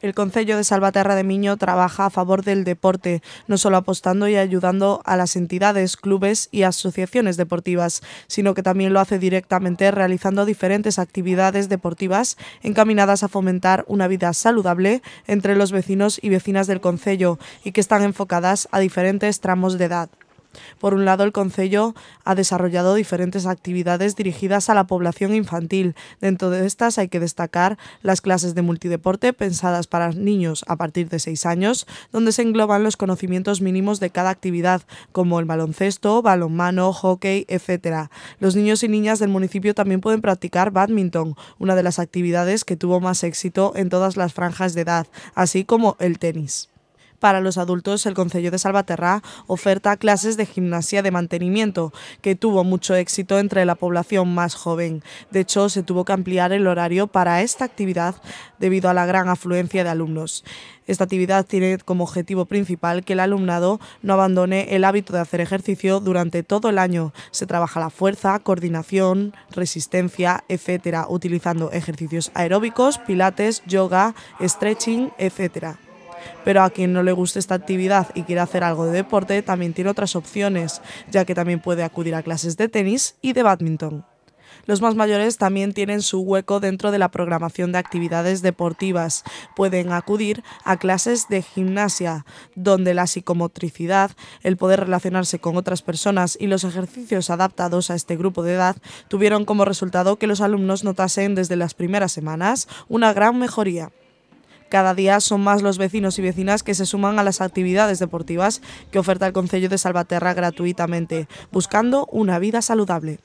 El Concello de Salvaterra de Miño trabaja a favor del deporte, no solo apostando y ayudando a las entidades, clubes y asociaciones deportivas, sino que también lo hace directamente realizando diferentes actividades deportivas encaminadas a fomentar una vida saludable entre los vecinos y vecinas del Concello y que están enfocadas a diferentes tramos de edad. Por un lado, el Concello ha desarrollado diferentes actividades dirigidas a la población infantil. Dentro de estas hay que destacar las clases de multideporte pensadas para niños a partir de 6 años, donde se engloban los conocimientos mínimos de cada actividad, como el baloncesto, balonmano, hockey, etc. Los niños y niñas del municipio también pueden practicar badminton, una de las actividades que tuvo más éxito en todas las franjas de edad, así como el tenis. Para los adultos, el Concello de Salvaterra oferta clases de gimnasia de mantenimiento, que tuvo mucho éxito entre la población más joven. De hecho, se tuvo que ampliar el horario para esta actividad debido a la gran afluencia de alumnos. Esta actividad tiene como objetivo principal que el alumnado no abandone el hábito de hacer ejercicio durante todo el año. Se trabaja la fuerza, coordinación, resistencia, etcétera, utilizando ejercicios aeróbicos, pilates, yoga, stretching, etcétera. Pero a quien no le guste esta actividad y quiera hacer algo de deporte, también tiene otras opciones, ya que también puede acudir a clases de tenis y de badminton. Los más mayores también tienen su hueco dentro de la programación de actividades deportivas. Pueden acudir a clases de gimnasia, donde la psicomotricidad, el poder relacionarse con otras personas y los ejercicios adaptados a este grupo de edad tuvieron como resultado que los alumnos notasen desde las primeras semanas una gran mejoría. Cada día son más los vecinos y vecinas que se suman a las actividades deportivas que oferta el Concello de Salvaterra gratuitamente, buscando una vida saludable.